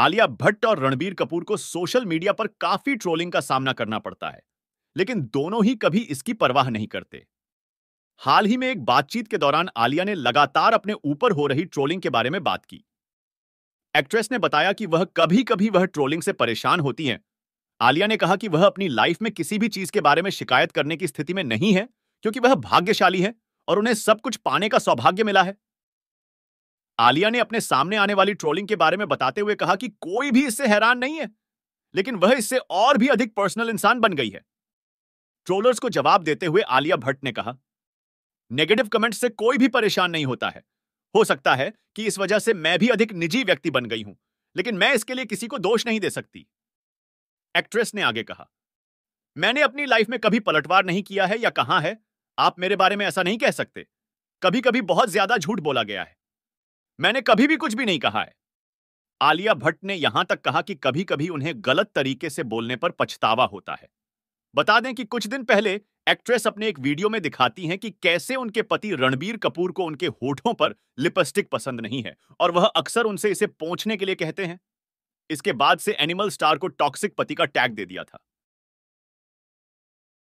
आलिया भट्ट और रणबीर कपूर को social media पर काफी ट्रोलिंग का सामना करना पड़ता है लेकिन दोनों ही कभी इसकी परवाह नहीं करते हाल ही में एक बातचीत के दौरान आलिया ने लगातार अपने ऊपर हो रही ट्रोलिंग के बारे में बात की एक्ट्रेस ने बताया कि वह कभी कभी वह ट्रोलिंग से परेशान होती हैं आलिया ने कहा कि वह अपनी लाइफ में किसी भी चीज के बारे में शिकायत करने की स्थिति में नहीं है क्योंकि वह भाग्यशाली है और उन्हें सब कुछ पाने का सौभाग्य मिला है आलिया ने अपने सामने आने वाली ट्रोलिंग के बारे में बताते हुए कहा कि कोई भी इससे हैरान नहीं है लेकिन वह इससे और भी अधिक पर्सनल इंसान बन गई है ट्रोलर्स को जवाब देते हुए आलिया भट्ट ने कहा नेगेटिव कमेंट से कोई भी परेशान नहीं होता है हो सकता है कि इस वजह से मैं भी अधिक निजी व्यक्ति बन गई हूं लेकिन मैं इसके लिए किसी को दोष नहीं दे सकती एक्ट्रेस ने आगे कहा मैंने अपनी लाइफ में कभी पलटवार नहीं किया है या कहा है आप मेरे बारे में ऐसा नहीं कह सकते कभी कभी बहुत ज्यादा झूठ बोला गया है मैंने कभी भी कुछ भी नहीं कहा है आलिया भट्ट ने यहां तक कहा कि कभी कभी उन्हें गलत तरीके से बोलने पर पछतावा होता है बता दें कि कुछ दिन पहले एक्ट्रेस अपने एक वीडियो में दिखाती हैं कि कैसे उनके पति रणबीर कपूर को उनके होठों पर लिपस्टिक पसंद नहीं है और वह अक्सर उनसे इसे पहुंचने के लिए कहते हैं इसके बाद से एनिमल स्टार को टॉक्सिक पति का टैग दे दिया था